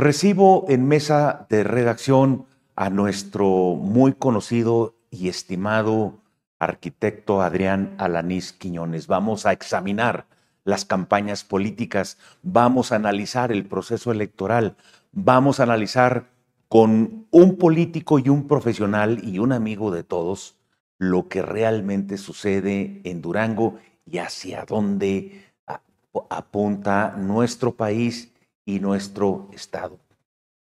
Recibo en mesa de redacción a nuestro muy conocido y estimado arquitecto Adrián Alanís Quiñones. Vamos a examinar las campañas políticas, vamos a analizar el proceso electoral, vamos a analizar con un político y un profesional y un amigo de todos lo que realmente sucede en Durango y hacia dónde apunta nuestro país nuestro Estado.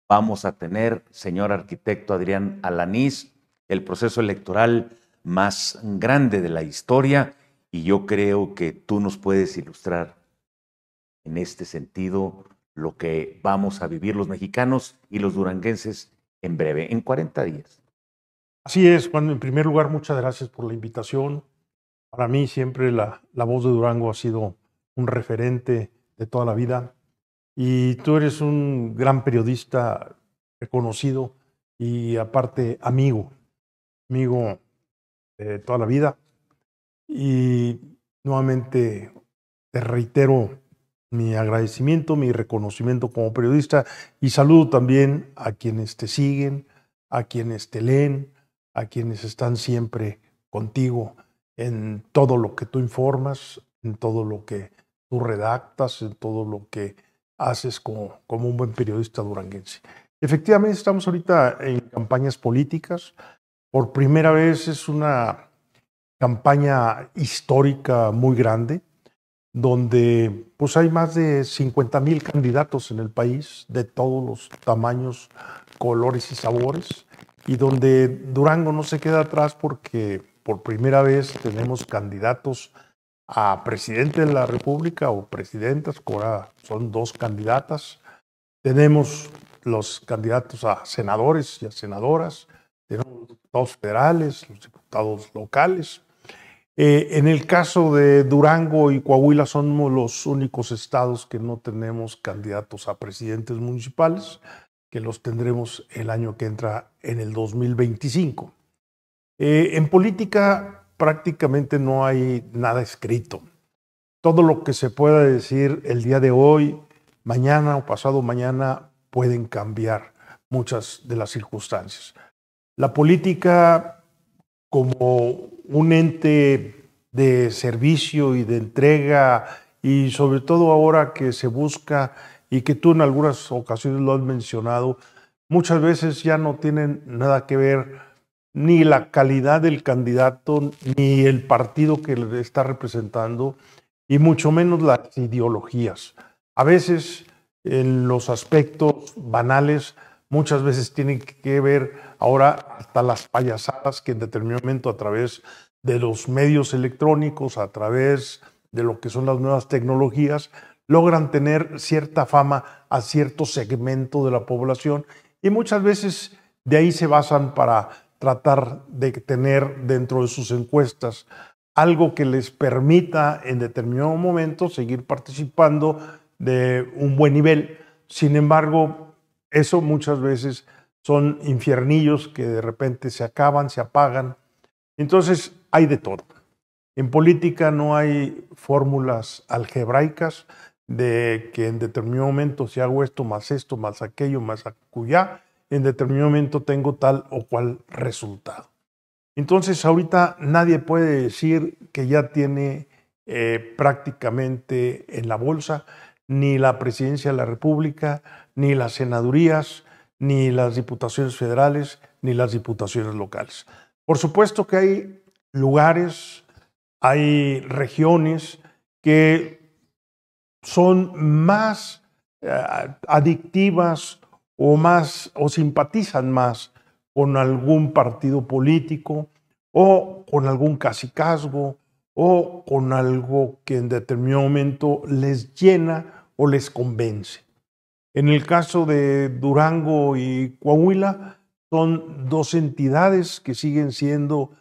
Vamos a tener, señor arquitecto Adrián Alanís, el proceso electoral más grande de la historia y yo creo que tú nos puedes ilustrar en este sentido lo que vamos a vivir los mexicanos y los duranguenses en breve, en 40 días. Así es, Juan. En primer lugar, muchas gracias por la invitación. Para mí siempre la, la voz de Durango ha sido un referente de toda la vida y tú eres un gran periodista reconocido y aparte amigo, amigo de toda la vida. Y nuevamente te reitero mi agradecimiento, mi reconocimiento como periodista y saludo también a quienes te siguen, a quienes te leen, a quienes están siempre contigo en todo lo que tú informas, en todo lo que tú redactas, en todo lo que haces como, como un buen periodista duranguense. Efectivamente, estamos ahorita en campañas políticas. Por primera vez es una campaña histórica muy grande, donde pues hay más de 50 mil candidatos en el país, de todos los tamaños, colores y sabores, y donde Durango no se queda atrás porque por primera vez tenemos candidatos a presidente de la República o presidentas, ahora son dos candidatas. Tenemos los candidatos a senadores y a senadoras, tenemos los diputados federales, los diputados locales. Eh, en el caso de Durango y Coahuila somos los únicos estados que no tenemos candidatos a presidentes municipales, que los tendremos el año que entra en el 2025. Eh, en política prácticamente no hay nada escrito. Todo lo que se pueda decir el día de hoy, mañana o pasado mañana, pueden cambiar muchas de las circunstancias. La política como un ente de servicio y de entrega y sobre todo ahora que se busca y que tú en algunas ocasiones lo has mencionado, muchas veces ya no tienen nada que ver ni la calidad del candidato, ni el partido que le está representando, y mucho menos las ideologías. A veces, en los aspectos banales, muchas veces tienen que ver ahora hasta las payasadas que en determinado momento a través de los medios electrónicos, a través de lo que son las nuevas tecnologías, logran tener cierta fama a cierto segmento de la población y muchas veces de ahí se basan para tratar de tener dentro de sus encuestas algo que les permita en determinado momento seguir participando de un buen nivel. Sin embargo, eso muchas veces son infiernillos que de repente se acaban, se apagan. Entonces, hay de todo. En política no hay fórmulas algebraicas de que en determinado momento si hago esto más esto más aquello más acullá, en determinado momento tengo tal o cual resultado. Entonces ahorita nadie puede decir que ya tiene eh, prácticamente en la bolsa ni la presidencia de la República, ni las senadurías, ni las diputaciones federales, ni las diputaciones locales. Por supuesto que hay lugares, hay regiones que son más eh, adictivas o más o simpatizan más con algún partido político o con algún casicazgo o con algo que en determinado momento les llena o les convence. En el caso de Durango y Coahuila son dos entidades que siguen siendo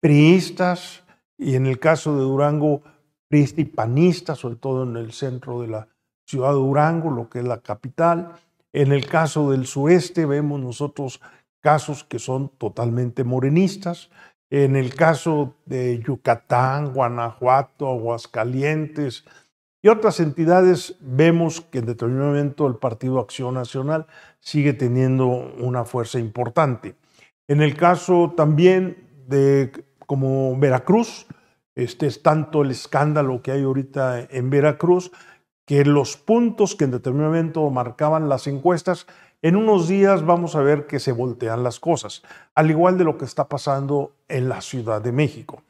priistas y en el caso de Durango priista y panista, sobre todo en el centro de la ciudad de Durango, lo que es la capital en el caso del sureste vemos nosotros casos que son totalmente morenistas. En el caso de Yucatán, Guanajuato, Aguascalientes y otras entidades, vemos que en determinado momento el Partido Acción Nacional sigue teniendo una fuerza importante. En el caso también de como Veracruz, este es tanto el escándalo que hay ahorita en Veracruz que los puntos que en determinado momento marcaban las encuestas, en unos días vamos a ver que se voltean las cosas, al igual de lo que está pasando en la Ciudad de México.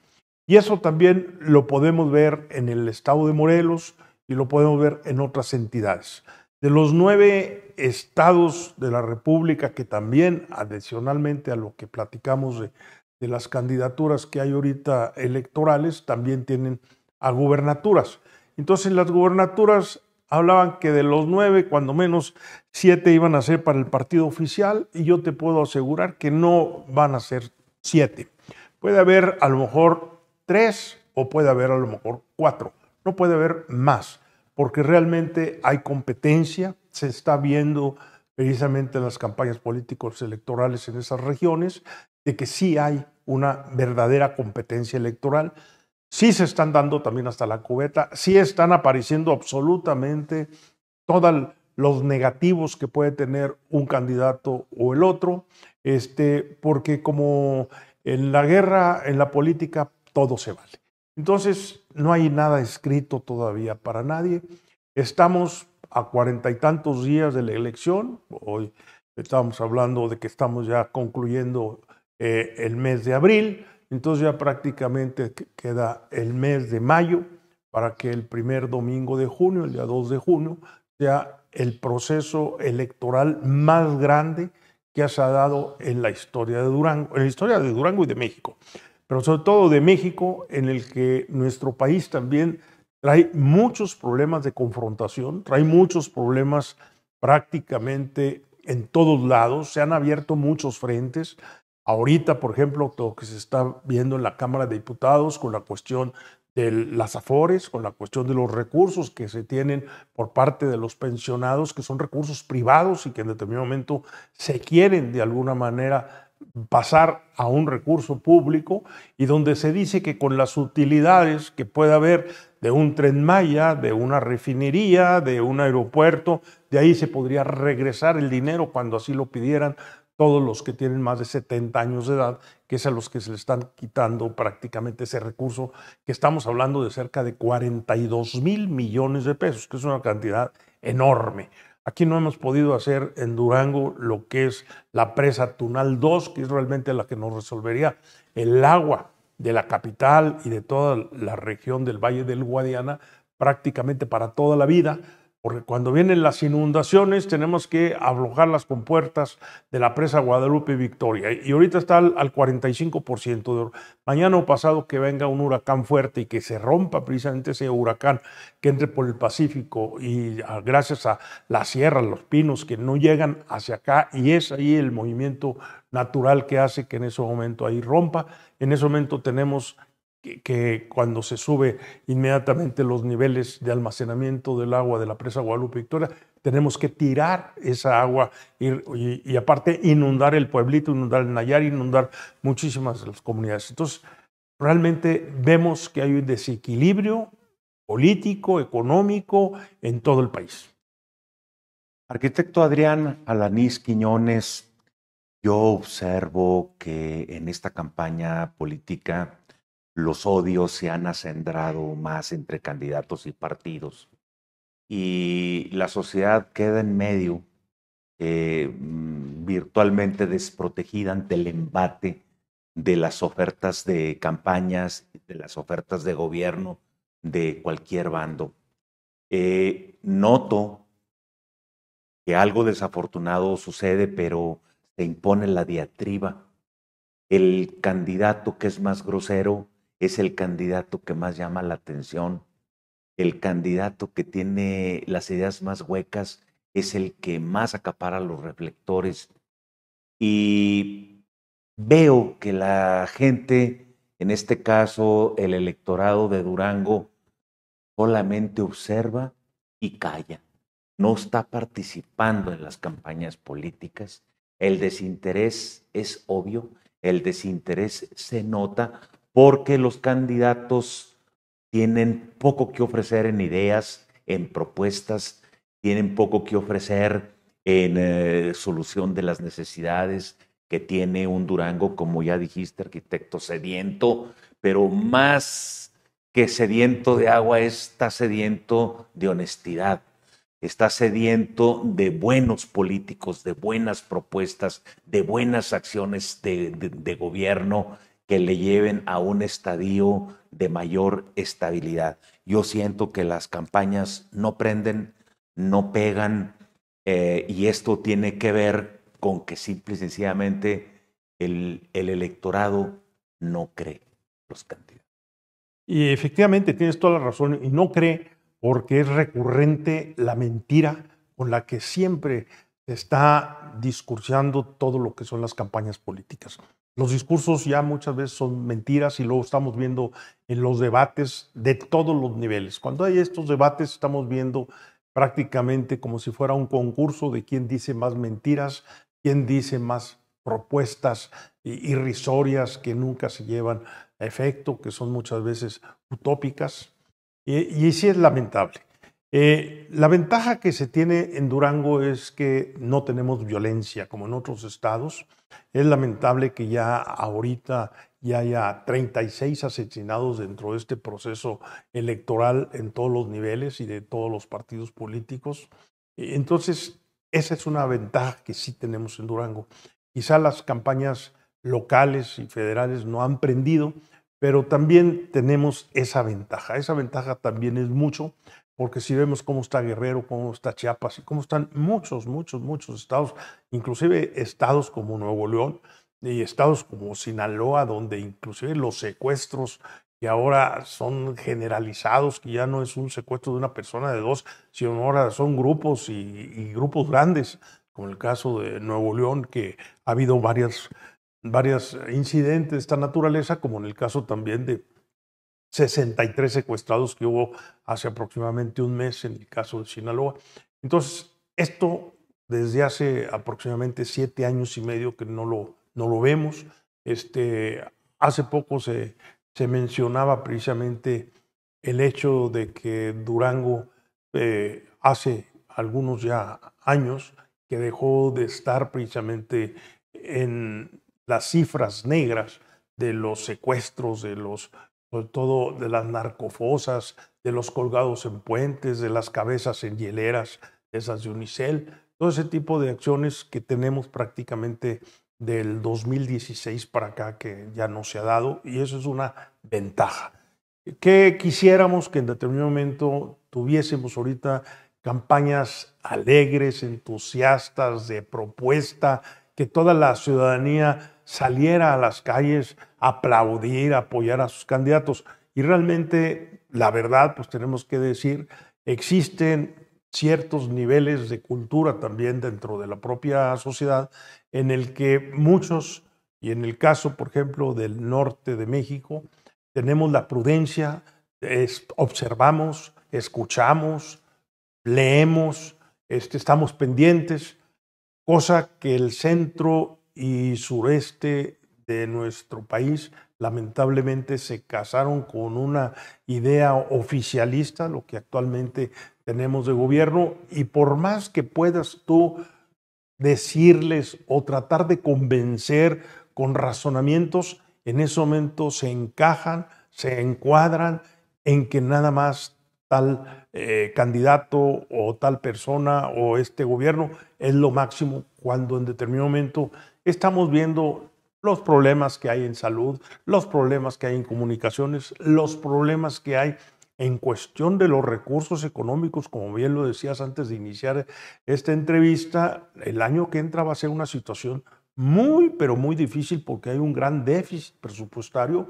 Y eso también lo podemos ver en el estado de Morelos y lo podemos ver en otras entidades. De los nueve estados de la República, que también adicionalmente a lo que platicamos de, de las candidaturas que hay ahorita electorales, también tienen a gubernaturas. Entonces las gubernaturas hablaban que de los nueve, cuando menos siete iban a ser para el partido oficial y yo te puedo asegurar que no van a ser siete. Puede haber a lo mejor tres o puede haber a lo mejor cuatro. No puede haber más, porque realmente hay competencia, se está viendo precisamente en las campañas políticos electorales en esas regiones, de que sí hay una verdadera competencia electoral sí se están dando también hasta la cubeta, sí están apareciendo absolutamente todos los negativos que puede tener un candidato o el otro, este, porque como en la guerra, en la política, todo se vale. Entonces, no hay nada escrito todavía para nadie. Estamos a cuarenta y tantos días de la elección. Hoy estamos hablando de que estamos ya concluyendo eh, el mes de abril. Entonces ya prácticamente queda el mes de mayo para que el primer domingo de junio, el día 2 de junio, sea el proceso electoral más grande que se ha dado en la historia de Durango, en la historia de Durango y de México, pero sobre todo de México, en el que nuestro país también trae muchos problemas de confrontación, trae muchos problemas prácticamente en todos lados, se han abierto muchos frentes, Ahorita, por ejemplo, lo que se está viendo en la Cámara de Diputados con la cuestión de las afores, con la cuestión de los recursos que se tienen por parte de los pensionados, que son recursos privados y que en determinado momento se quieren de alguna manera pasar a un recurso público y donde se dice que con las utilidades que puede haber de un tren Maya, de una refinería, de un aeropuerto, de ahí se podría regresar el dinero cuando así lo pidieran todos los que tienen más de 70 años de edad, que es a los que se le están quitando prácticamente ese recurso, que estamos hablando de cerca de 42 mil millones de pesos, que es una cantidad enorme. Aquí no hemos podido hacer en Durango lo que es la presa Tunal 2, que es realmente la que nos resolvería el agua de la capital y de toda la región del Valle del Guadiana prácticamente para toda la vida porque cuando vienen las inundaciones tenemos que aflojar las compuertas de la presa Guadalupe Victoria. Y ahorita está al, 45% de Mañana o pasado que venga un huracán fuerte y que se rompa precisamente ese huracán que entre por el Pacífico y gracias a la sierra, los pinos que no llegan hacia acá y es ahí el movimiento natural que hace que en ese momento ahí rompa. En ese momento tenemos que, cuando se sube inmediatamente los niveles de almacenamiento del agua de la presa Guadalupe Victoria, tenemos que tirar esa agua y, aparte inundar el pueblito, inundar el Nayar, inundar muchísimas las comunidades. Entonces, realmente vemos que hay un desequilibrio político, económico en todo el país. Arquitecto Adrián Alanís Quiñones, yo observo que en esta campaña política los odios se han acendrado más entre candidatos y partidos. Y la sociedad queda en medio, eh, mm, virtualmente desprotegida ante el embate de las ofertas de campañas, de las ofertas de gobierno de cualquier bando. Eh, noto que algo desafortunado sucede, pero se impone la diatriba. El candidato que es más grosero es el candidato que más llama la atención, el candidato que tiene las ideas más huecas, es el que más acapara los reflectores. Y veo que la gente, en este caso el electorado de Durango, solamente observa y calla. No está participando en las campañas políticas. El desinterés es obvio, el desinterés se nota porque los candidatos tienen poco que ofrecer en ideas, en propuestas, tienen poco que ofrecer en eh, solución de las necesidades que tiene un Durango, como ya dijiste, arquitecto sediento, pero más que sediento de agua, está sediento de honestidad, está sediento de buenos políticos, de buenas propuestas, de buenas acciones de gobierno que le lleven a un estadio de mayor estabilidad. Yo siento que las campañas no prenden, no pegan, eh, y esto tiene que ver con que simple y sencillamente el, electorado no cree los candidatos. Y efectivamente tienes toda la razón, y no cree porque es recurrente la mentira con la que siempre está discursando todo lo que son las campañas políticas. Los discursos ya muchas veces son mentiras y lo estamos viendo en los debates de todos los niveles. Cuando hay estos debates estamos viendo prácticamente como si fuera un concurso de quién dice más mentiras, quién dice más propuestas irrisorias que nunca se llevan a efecto, que son muchas veces utópicas. Y, sí es lamentable. Eh, la ventaja que se tiene en Durango es que no tenemos violencia como en otros estados. Es lamentable que ya ahorita ya haya 36 asesinados dentro de este proceso electoral en todos los niveles y de todos los partidos políticos. Entonces, esa es una ventaja que sí tenemos en Durango. Quizá las campañas locales y federales no han prendido, pero también tenemos esa ventaja. Esa ventaja también es mucho porque si vemos cómo está Guerrero, cómo está Chiapas y cómo están muchos, muchos, muchos estados, inclusive estados como Nuevo León y estados como Sinaloa, donde inclusive los secuestros que ahora son generalizados, que ya no es un secuestro de una persona de dos, sino ahora son grupos y, grupos grandes, como el caso de Nuevo León, que ha habido varias, varias incidentes de esta naturaleza, como en el caso también de 63 secuestrados que hubo hace aproximadamente un mes en el caso de Sinaloa. Entonces, esto desde hace aproximadamente siete años y medio que no lo, no lo vemos. Este, hace poco se, se mencionaba precisamente el hecho de que Durango eh, hace algunos ya años que dejó de estar precisamente en las cifras negras de los secuestros, de los sobre todo de las narcofosas, de los colgados en puentes, de las cabezas en hieleras, esas de Unicel, todo ese tipo de acciones que tenemos prácticamente del 2016 para acá que ya no se ha dado y eso es una ventaja. Que quisiéramos que en determinado momento tuviésemos ahorita campañas alegres, entusiastas, de propuesta, que toda la ciudadanía saliera a las calles a aplaudir, apoyar a sus candidatos. Y realmente, la verdad, pues tenemos que decir, existen ciertos niveles de cultura también dentro de la propia sociedad en el que muchos, y en el caso, por ejemplo, del norte de México, tenemos la prudencia, observamos, escuchamos, leemos, este, estamos pendientes, cosa que el centro y sureste de nuestro país lamentablemente se casaron con una idea oficialista, lo que actualmente tenemos de gobierno, y por más que puedas tú decirles o tratar de convencer con razonamientos, en ese momento se encajan, se encuadran en que nada más tal eh, candidato o tal persona o este gobierno es lo máximo cuando en determinado momento estamos viendo los problemas que hay en salud, los problemas que hay en comunicaciones, los problemas que hay en cuestión de los recursos económicos, como bien lo decías antes de iniciar esta entrevista, el año que entra va a ser una situación muy, pero muy difícil porque hay un gran déficit presupuestario.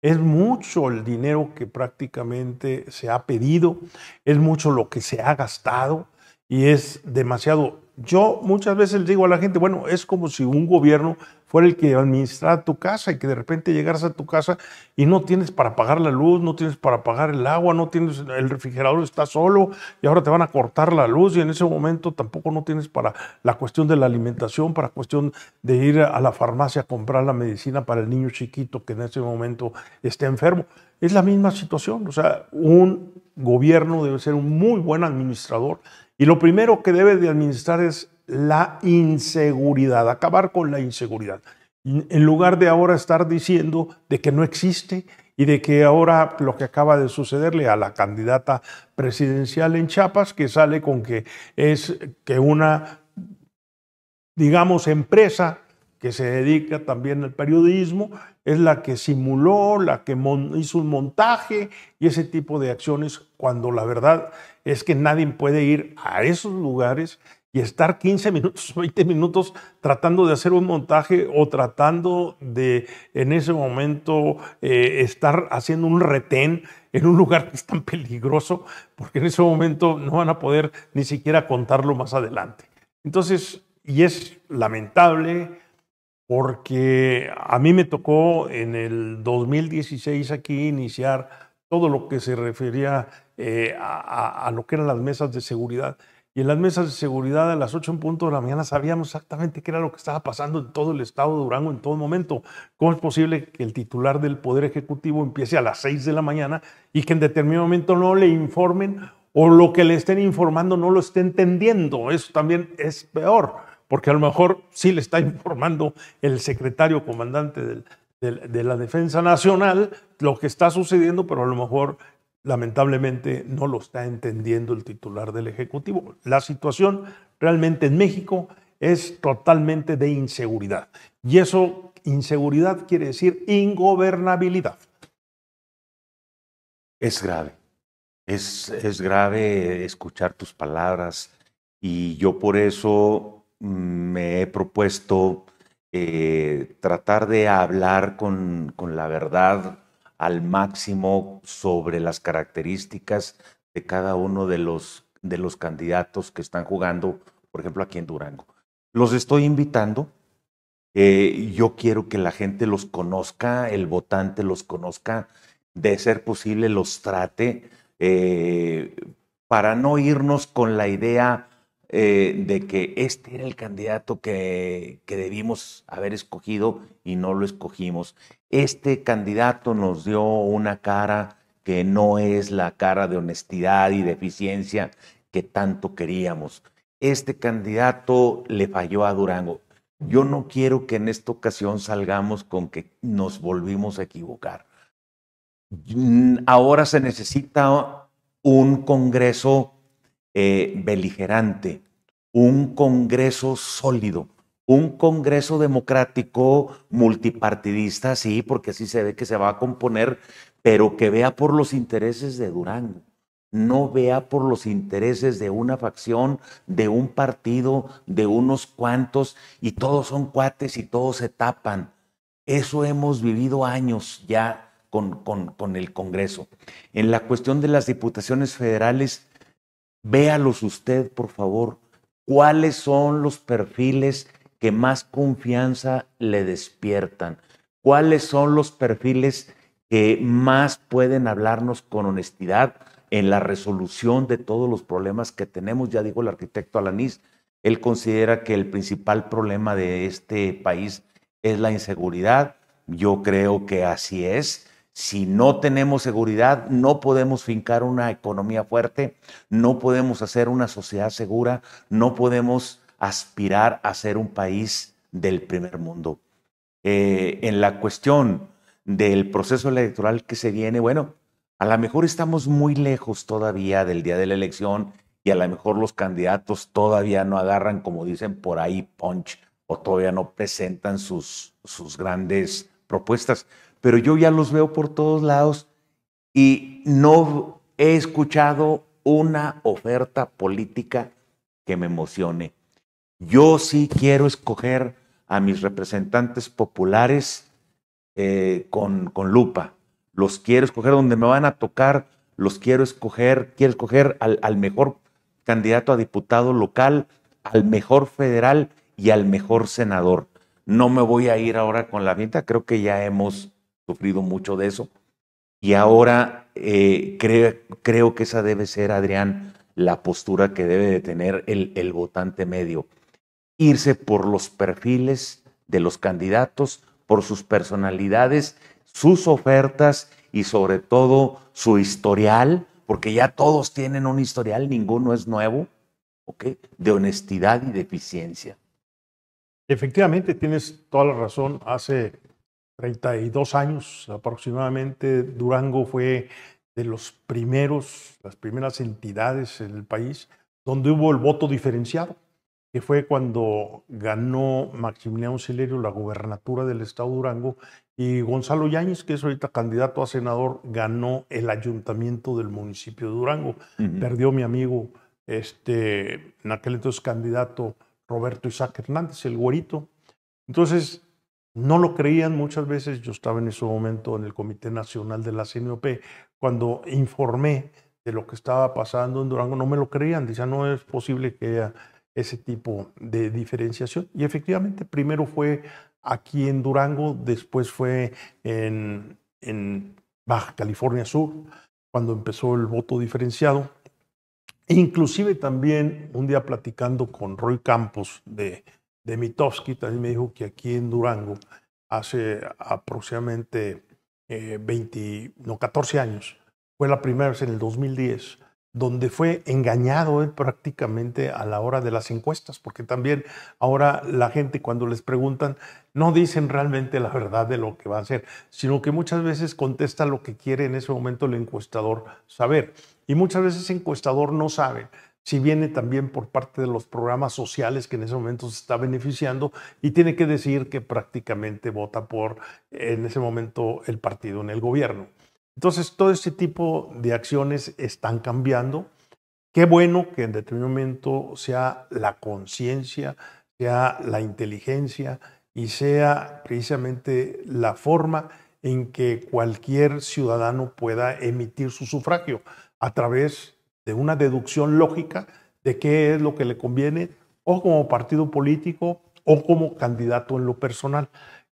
Es mucho el dinero que prácticamente se ha pedido, es mucho lo que se ha gastado y es demasiado. Yo muchas veces les digo a la gente, bueno, es como si un gobierno fuera el que administrara tu casa y que de repente llegaras a tu casa y no tienes para pagar la luz, no tienes para pagar el agua, no tienes el refrigerador está solo y ahora te van a cortar la luz y en ese momento tampoco no tienes para la cuestión de la alimentación, para cuestión de ir a la farmacia a comprar la medicina para el niño chiquito que en ese momento está enfermo. Es la misma situación, o sea, un gobierno debe ser un muy buen administrador y lo primero que debe de administrar es la inseguridad, acabar con la inseguridad. En lugar de ahora estar diciendo de que no existe y de que ahora lo que acaba de sucederle a la candidata presidencial en Chiapas, que sale con que es que una, digamos, empresa que se dedica también al periodismo, es la que simuló, la que hizo un montaje y ese tipo de acciones, cuando la verdad es que nadie puede ir a esos lugares y estar 15 minutos, 20 minutos tratando de hacer un montaje o tratando de en ese momento eh, estar haciendo un retén en un lugar que es tan peligroso, porque en ese momento no van a poder ni siquiera contarlo más adelante. Entonces, y es lamentable, porque a mí me tocó en el 2016 aquí iniciar todo lo que se refería eh, a, a, lo que eran las mesas de seguridad. Y en las mesas de seguridad a las 8 en punto de la mañana sabíamos exactamente qué era lo que estaba pasando en todo el estado de Durango en todo momento. ¿Cómo es posible que el titular del Poder Ejecutivo empiece a las 6 de la mañana y que en determinado momento no le informen o lo que le estén informando no lo esté entendiendo? Eso también es peor porque a lo mejor sí le está informando el secretario comandante de la Defensa Nacional lo que está sucediendo, pero a lo mejor lamentablemente no lo está entendiendo el titular del Ejecutivo. La situación realmente en México es totalmente de inseguridad. Y eso, inseguridad quiere decir ingobernabilidad. Es grave. es grave escuchar tus palabras y yo por eso me he propuesto eh, tratar de hablar con, con, la verdad al máximo sobre las características de cada uno de los, de los candidatos que están jugando, por ejemplo, aquí en Durango. Los estoy invitando. Eh, yo quiero que la gente los conozca, el votante los conozca, de ser posible los trate, eh, para no irnos con la idea eh, de que este era el candidato que, que debimos haber escogido y no lo escogimos. Este candidato nos dio una cara que no es la cara de honestidad y de eficiencia que tanto queríamos. Este candidato le falló a Durango. Yo no quiero que en esta ocasión salgamos con que nos volvimos a equivocar. Ahora se necesita un Congreso eh, beligerante, un Congreso sólido, un Congreso democrático multipartidista, sí, porque así se ve que se va a componer, pero que vea por los intereses de Durango, no vea por los intereses de una facción, de un partido, de unos cuantos, y todos son cuates y todos se tapan. Eso hemos vivido años ya con el Congreso. En la cuestión de las diputaciones federales, véalos usted, por favor, cuáles son los perfiles que más confianza le despiertan, cuáles son los perfiles que más pueden hablarnos con honestidad en la resolución de todos los problemas que tenemos. Ya dijo el arquitecto Alanis, él considera que el principal problema de este país es la inseguridad. Yo creo que así es. Si no tenemos seguridad, no podemos fincar una economía fuerte, no podemos hacer una sociedad segura, no podemos aspirar a ser un país del primer mundo. Eh, en la cuestión del proceso electoral que se viene, bueno, a lo mejor estamos muy lejos todavía del día de la elección y a lo mejor los candidatos todavía no agarran, como dicen por ahí, punch o todavía no presentan sus, sus grandes propuestas pero yo ya los veo por todos lados y no he escuchado una oferta política que me emocione. Yo sí quiero escoger a mis representantes populares eh, con, con lupa. Los quiero escoger donde me van a tocar, los quiero escoger, quiero escoger al, al mejor candidato a diputado local, al mejor federal y al mejor senador. No me voy a ir ahora con la venta, creo que ya hemos sufrido mucho de eso. Y ahora eh, creo, que esa debe ser, Adrián, la postura que debe de tener el, el votante medio. Irse por los perfiles de los candidatos, por sus personalidades, sus ofertas y sobre todo su historial, porque ya todos tienen un historial, ninguno es nuevo, ¿ok? De honestidad y de eficiencia. Efectivamente, tienes toda la razón. Hace 32 años aproximadamente, Durango fue de los primeros, las primeras entidades en el país donde hubo el voto diferenciado, que fue cuando ganó Maximiliano Silerio la gobernatura del estado de Durango y Gonzalo Yáñez, que es ahorita candidato a senador, ganó el ayuntamiento del municipio de Durango. Perdió mi amigo, este, en aquel entonces candidato Roberto Isaac Hernández, el güerito. Entonces, no lo creían muchas veces. Yo estaba en ese momento en el Comité Nacional de la CNOP. Cuando informé de lo que estaba pasando en Durango, no me lo creían. Decían, no es posible que haya ese tipo de diferenciación. Y efectivamente, primero fue aquí en Durango, después fue en, en Baja California Sur, cuando empezó el voto diferenciado. Inclusive también un día platicando con Roy Campos de de también me dijo que aquí en Durango, hace aproximadamente 20, eh, no, 14 años, fue la primera vez en el 2010, donde fue engañado prácticamente a la hora de las encuestas, porque también ahora la gente cuando les preguntan no dicen realmente la verdad de lo que va a hacer, sino que muchas veces contesta lo que quiere en ese momento el encuestador saber. Y muchas veces el encuestador no sabe si viene también por parte de los programas sociales que en ese momento se está beneficiando y tiene que decir que prácticamente vota por en ese momento el partido en el gobierno. Entonces, todo este tipo de acciones están cambiando. Qué bueno que en determinado momento sea la conciencia, sea la inteligencia y sea precisamente la forma en que cualquier ciudadano pueda emitir su sufragio a través de una deducción lógica de qué es lo que le conviene o como partido político o como candidato en lo personal.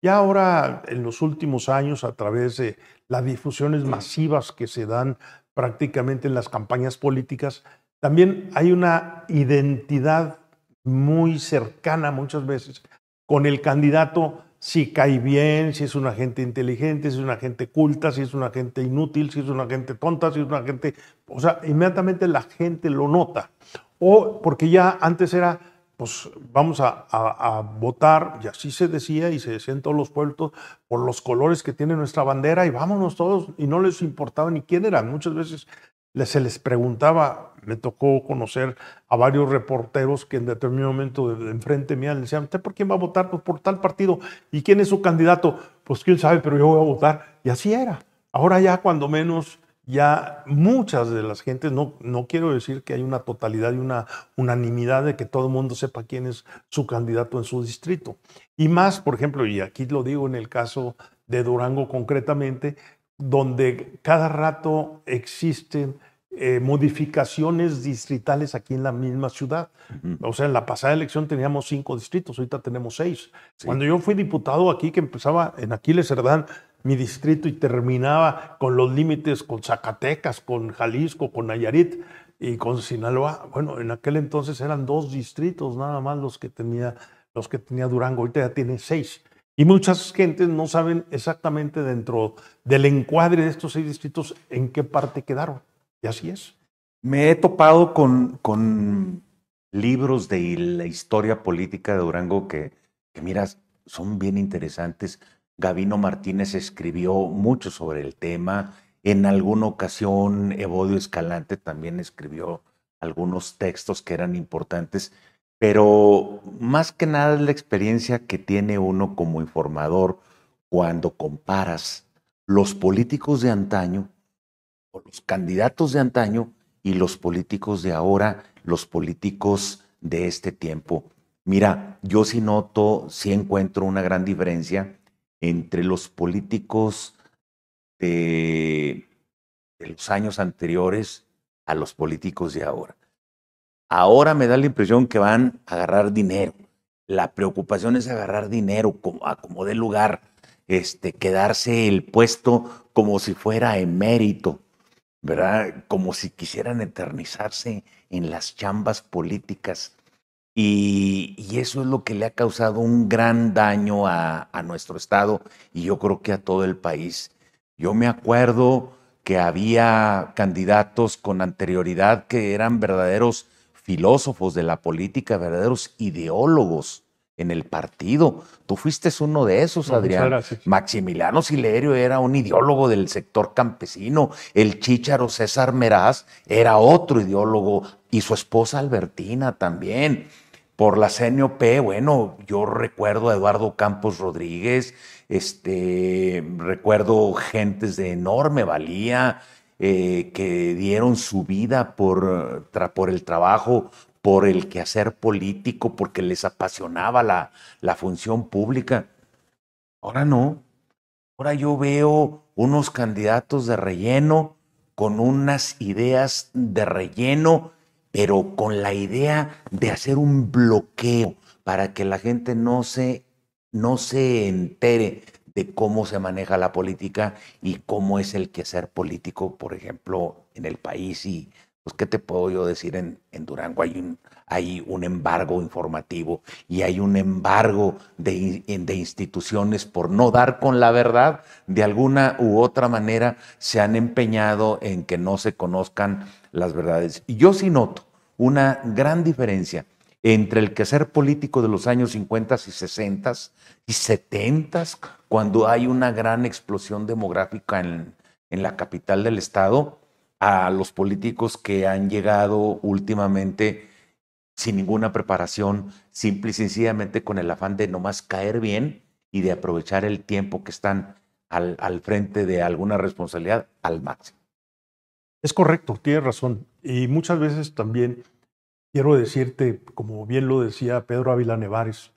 Y ahora, en los últimos años, a través de las difusiones masivas que se dan prácticamente en las campañas políticas, también hay una identidad muy cercana muchas veces con el candidato, si cae bien, si es una gente inteligente, si es una gente culta, si es una gente inútil, si es una gente tonta, si es una gente o sea, inmediatamente la gente lo nota. O porque ya antes era, pues vamos a, votar, y así se decía y se decía en todos los pueblos, por los colores que tiene nuestra bandera y vámonos todos, y no les importaba ni quién eran. Muchas veces se les preguntaba, me tocó conocer a varios reporteros que en determinado momento de, enfrente mía le decían, ¿usted por quién va a votar? Pues por tal partido. ¿Y quién es su candidato? Pues quién sabe, pero yo voy a votar. Y así era. Ahora ya cuando menos ya muchas de las gentes, no, no quiero decir que hay una totalidad y una unanimidad de que todo el mundo sepa quién es su candidato en su distrito. Y más, por ejemplo, y aquí lo digo en el caso de Durango concretamente, donde cada rato existen eh, modificaciones distritales aquí en la misma ciudad. O sea, en la pasada elección teníamos cinco distritos, ahorita tenemos seis. Cuando yo fui diputado aquí, que empezaba en Aquiles Cerdán, mi distrito y terminaba con los límites con Zacatecas, con Jalisco, con Nayarit y con Sinaloa. Bueno, en aquel entonces eran dos distritos nada más los que tenía, los que tenía Durango, ahorita ya tiene seis. Y muchas gentes no saben exactamente dentro del encuadre de estos seis distritos en qué parte quedaron. Y así es. Me he topado con, con libros de la historia política de Durango que, que miras, son bien interesantes. Gabino Martínez escribió mucho sobre el tema. En alguna ocasión, Evodio Escalante también escribió algunos textos que eran importantes, pero más que nada es la experiencia que tiene uno como informador cuando comparas los políticos de antaño o los candidatos de antaño y los políticos de ahora, los políticos de este tiempo. Mira, yo sí noto, sí encuentro una gran diferencia entre los políticos de, los años anteriores a los políticos de ahora. Ahora me da la impresión que van a agarrar dinero. La preocupación es agarrar dinero, a como dé lugar, este, quedarse el puesto como si fuera emérito, ¿verdad? Como si quisieran eternizarse en las chambas políticas y, eso es lo que le ha causado un gran daño a, nuestro Estado y yo creo que a todo el país. Yo me acuerdo que había candidatos con anterioridad que eran verdaderos filósofos de la política, verdaderos ideólogos en el partido. Tú fuiste uno de esos, Adrián. Maximiliano Silerio era un ideólogo del sector campesino. El chícharo César Meraz era otro ideólogo y su esposa Albertina también. Por la CNOP, bueno, yo recuerdo a Eduardo Campos Rodríguez, este, recuerdo gentes de enorme valía eh, que dieron su vida por, el trabajo, por el quehacer político, porque les apasionaba la función pública. Ahora no. Ahora yo veo unos candidatos de relleno con unas ideas de relleno pero con la idea de hacer un bloqueo para que la gente no se, no se entere de cómo se maneja la política y cómo es el ser político, por ejemplo, en el país. Y, pues, ¿qué te puedo yo decir? En, en Durango hay un, hay un embargo informativo y hay un embargo de, de, instituciones por no dar con la verdad. De alguna u otra manera se han empeñado en que no se conozcan las verdades. Y yo sí noto una gran diferencia entre el quehacer político de los años 50 y 60 y 70, cuando hay una gran explosión demográfica en, en la capital del estado, a los políticos que han llegado últimamente sin ninguna preparación, simple y sencillamente con el afán de más caer bien y de aprovechar el tiempo que están al frente de alguna responsabilidad al máximo. Es correcto, tienes razón. Y muchas veces también quiero decirte, como bien lo decía Pedro Ávila Nevares,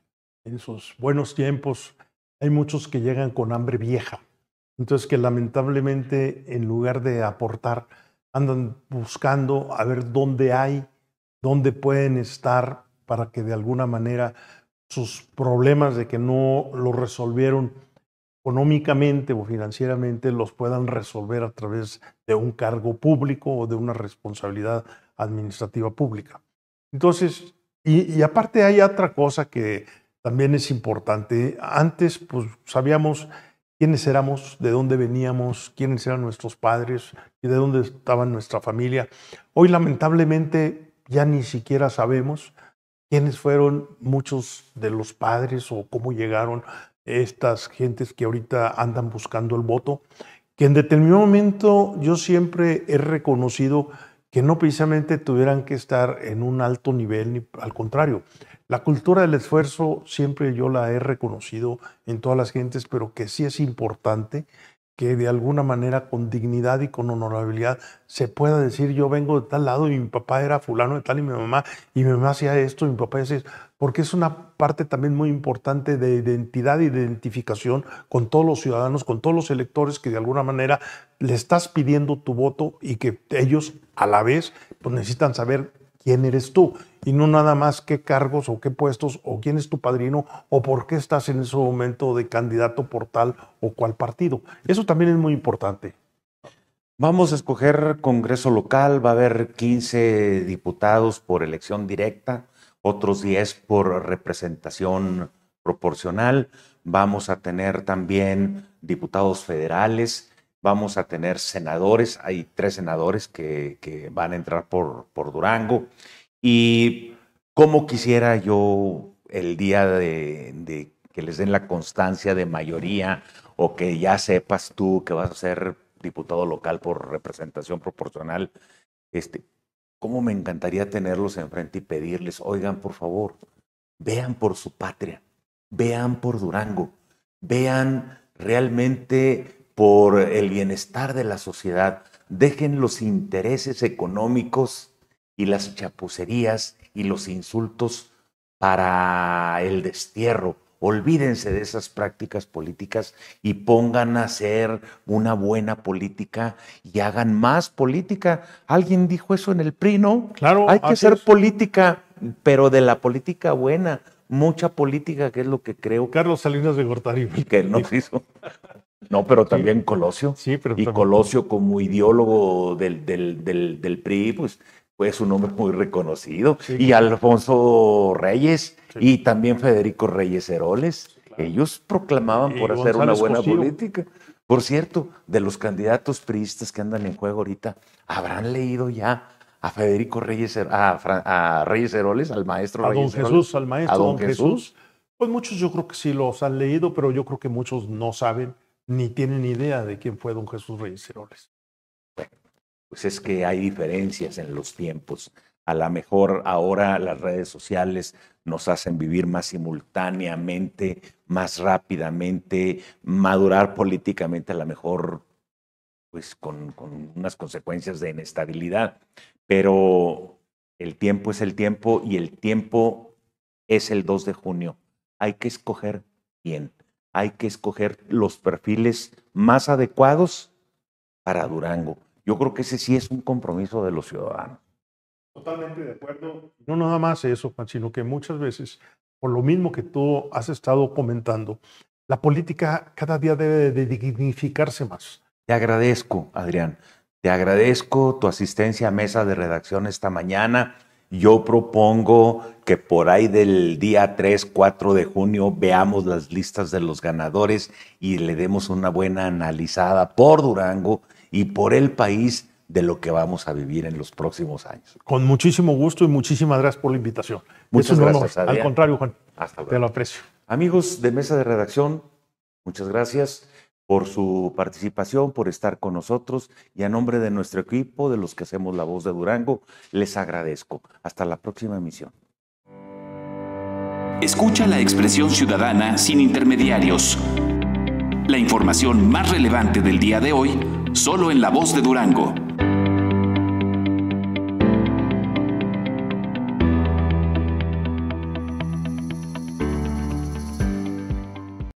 en esos buenos tiempos hay muchos que llegan con hambre vieja. Entonces que lamentablemente en lugar de aportar, andan buscando a ver dónde hay, dónde pueden estar para que de alguna manera sus problemas de que no lo resolvieron económicamente o financieramente los puedan resolver a través de un cargo público o de una responsabilidad administrativa pública. Entonces, y, aparte hay otra cosa que también es importante. Antes, pues sabíamos quiénes éramos, de dónde veníamos, quiénes eran nuestros padres y de dónde estaba nuestra familia. Hoy lamentablemente ya ni siquiera sabemos quiénes fueron muchos de los padres o cómo llegaron estas gentes que ahorita andan buscando el voto, que en determinado momento yo siempre he reconocido que no precisamente tuvieran que estar en un alto nivel, al contrario. La cultura del esfuerzo siempre yo la he reconocido en todas las gentes, pero que sí es importante que de alguna manera con dignidad y con honorabilidad se pueda decir yo vengo de tal lado y mi papá era fulano de tal y mi mamá y mi mamá hacía esto y mi papá hacía esto, porque es una parte también muy importante de identidad y identificación con todos los ciudadanos, con todos los electores que de alguna manera le estás pidiendo tu voto y que ellos a la vez pues, necesitan saber quién eres tú y no nada más qué cargos o qué puestos o quién es tu padrino o por qué estás en ese momento de candidato por tal o cual partido. Eso también es muy importante. Vamos a escoger Congreso local, va a haber 15 diputados por elección directa, otros 10 por representación proporcional, vamos a tener también diputados federales, vamos a tener senadores, hay tres senadores que, que van a entrar por, por Durango. Y cómo quisiera yo el día de, de, que les den la constancia de mayoría o que ya sepas tú que vas a ser diputado local por representación proporcional, este, cómo me encantaría tenerlos enfrente y pedirles, oigan, por favor, vean por su patria, vean por Durango, vean realmente por el bienestar de la sociedad. Dejen los intereses económicos y las chapucerías y los insultos para el destierro. Olvídense de esas prácticas políticas y pongan a hacer una buena política y hagan más política. Alguien dijo eso en el PRI, ¿no? Claro. Hay que hacer política, pero de la política buena, mucha política, que es lo que creo. Carlos Salinas de Gortari. Que nos hizo no, pero también Colosio. Sí, pero y Colosio como ideólogo del, del, del, del PRI, pues pues un hombre muy reconocido, y Alfonso Reyes y también Federico Reyes Heroles. Ellos proclamaban por hacer una buena política. Por cierto, de los candidatos priistas que andan en juego ahorita, ¿habrán leído ya a Federico Reyes, a, a Reyes Heroles, al maestro a don Jesús, al maestro don, Jesús? Pues muchos yo creo que sí los han leído, pero yo creo que muchos no saben ni tienen idea de quién fue don Jesús Reyes Heroles. Bueno, pues es que hay diferencias en los tiempos. A lo mejor ahora las redes sociales nos hacen vivir más simultáneamente, más rápidamente, madurar políticamente a lo mejor pues con, con unas consecuencias de inestabilidad. Pero el tiempo es el tiempo y el tiempo es el 2 de junio. Hay que escoger quién hay que escoger los perfiles más adecuados para Durango. Yo creo que ese sí es un compromiso de los ciudadanos. Totalmente de acuerdo. No nada más eso, sino que muchas veces, por lo mismo que tú has estado comentando, la política cada día debe de dignificarse más. Te agradezco, Adrián. Te agradezco tu asistencia a mesa de redacción esta mañana. Yo propongo que por ahí del día 3, 4 de junio veamos las listas de los ganadores y le demos una buena analizada por Durango y por el país de lo que vamos a vivir en los próximos años. Con muchísimo gusto y muchísimas gracias por la invitación. Muchas gracias. Al contrario, Juan. Hasta luego. Te lo aprecio. Amigos de Mesa de Redacción, muchas gracias por su participación, por estar con nosotros y a nombre de nuestro equipo, de los que hacemos La Voz de Durango, les agradezco. Hasta la próxima emisión. Escucha la expresión ciudadana sin intermediarios. La información más relevante del día de hoy, solo en La Voz de Durango.